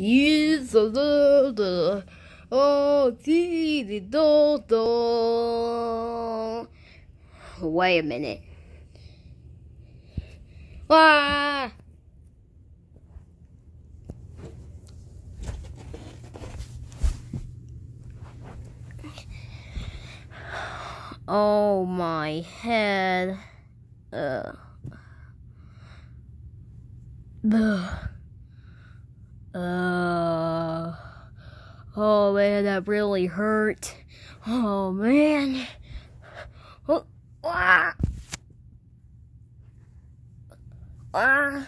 use the the, oh dee dee Wait a minute. Ah! Oh my head. Uh. Ugh. Uh. Oh man, that really hurt. Oh man. Oh, ah. Ah.